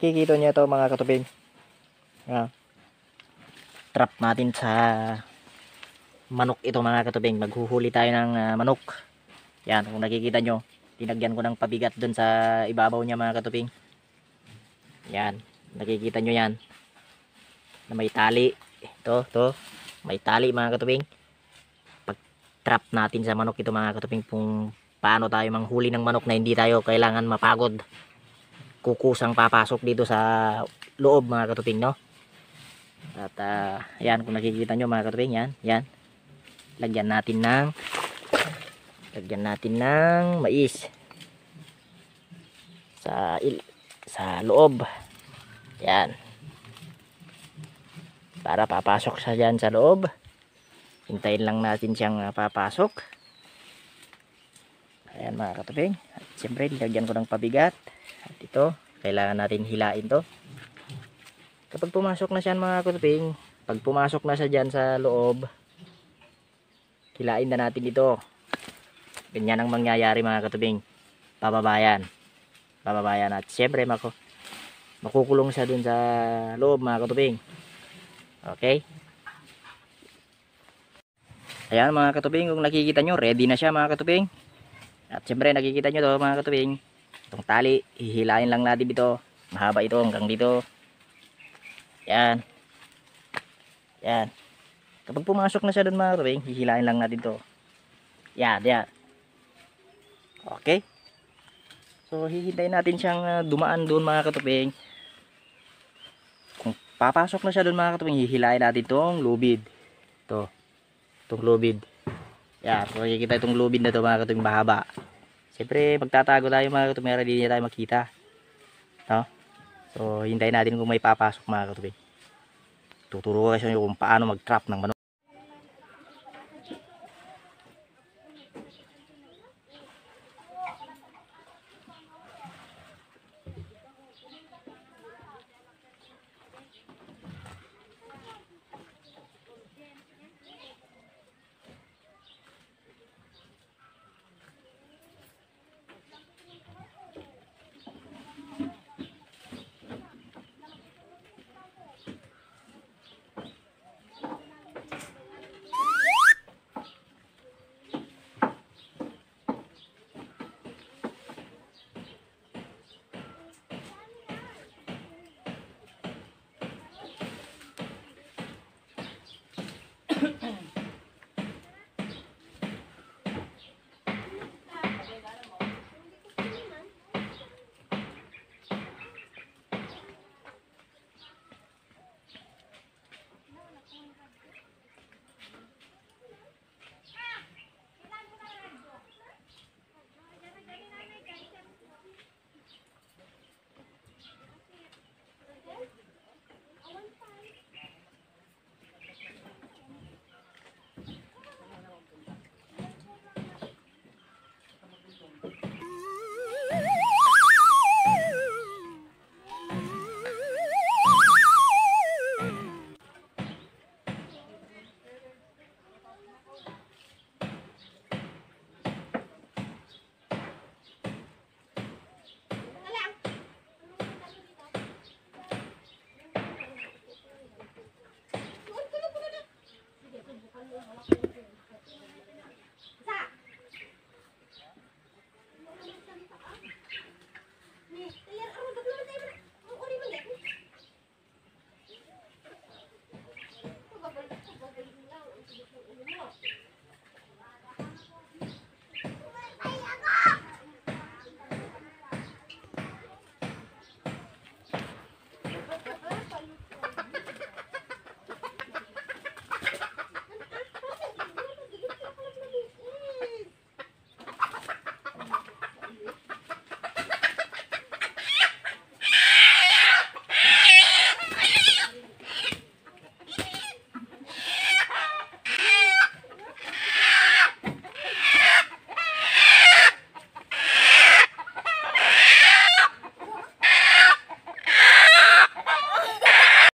Nakikita niyo ito mga katubig. Ayan. Ah. Trap natin sa manok ito mga katubig. Maghuhuli tayo ng uh, manok. Yan, kung nakikita nyo, tinagyan ko ng pabigat dun sa ibabaw niya mga katubig. Yan, nakikita nyo yan. Na may tali. Ito, to May tali mga katubig. Pag trap natin sa manok ito mga katubig kung paano tayo manghuli ng manok na hindi tayo kailangan mapagod kukusang papasok dito sa loob mga katuping no at uh, ah, yan kung nakikita nyo mga katuping yan, yan lagyan natin ng lagyan natin ng mais sa il sa loob yan para papasok sa yan sa loob hintayin lang natin siyang ah, papasok Ayan mga katubing. At siyempre, nilagyan ko ng pabigat. At ito, kailangan natin hilain to. Kapag pumasok na siya mga katubing, pag pumasok na siya dyan sa loob, hilain na natin ito. Ganyan ang mangyayari mga katubing. Pababayan. Pababayan. At siyempre, mako, makukulong siya dun sa loob mga katubing. Okay? Ayan mga katubing, kung nakikita nyo, ready na siya mga katubing. At syempre nakikita nyo to mga katubing. Itong tali, hihilain lang natin dito. Mahaba ito hanggang dito. Yan. Yan. Kapag pumasok na siya doon mga katubing, hihilain lang natin to. Yan, yan. Okay. So hihintayin natin siyang ah, dumaan doon mga katubing. Kung papasok na siya doon mga katubing, hihilain natin tong lubid. To. Tong lubid. Yeah, so kita itong lubid na to mga katong bahaba. Siyempre, magtatago tayo mga katong meron hindi tayo makita. No? So, hintayin natin kung may papasok mga katong. Tuturo ko kayo kung paano mag-trap ng manok.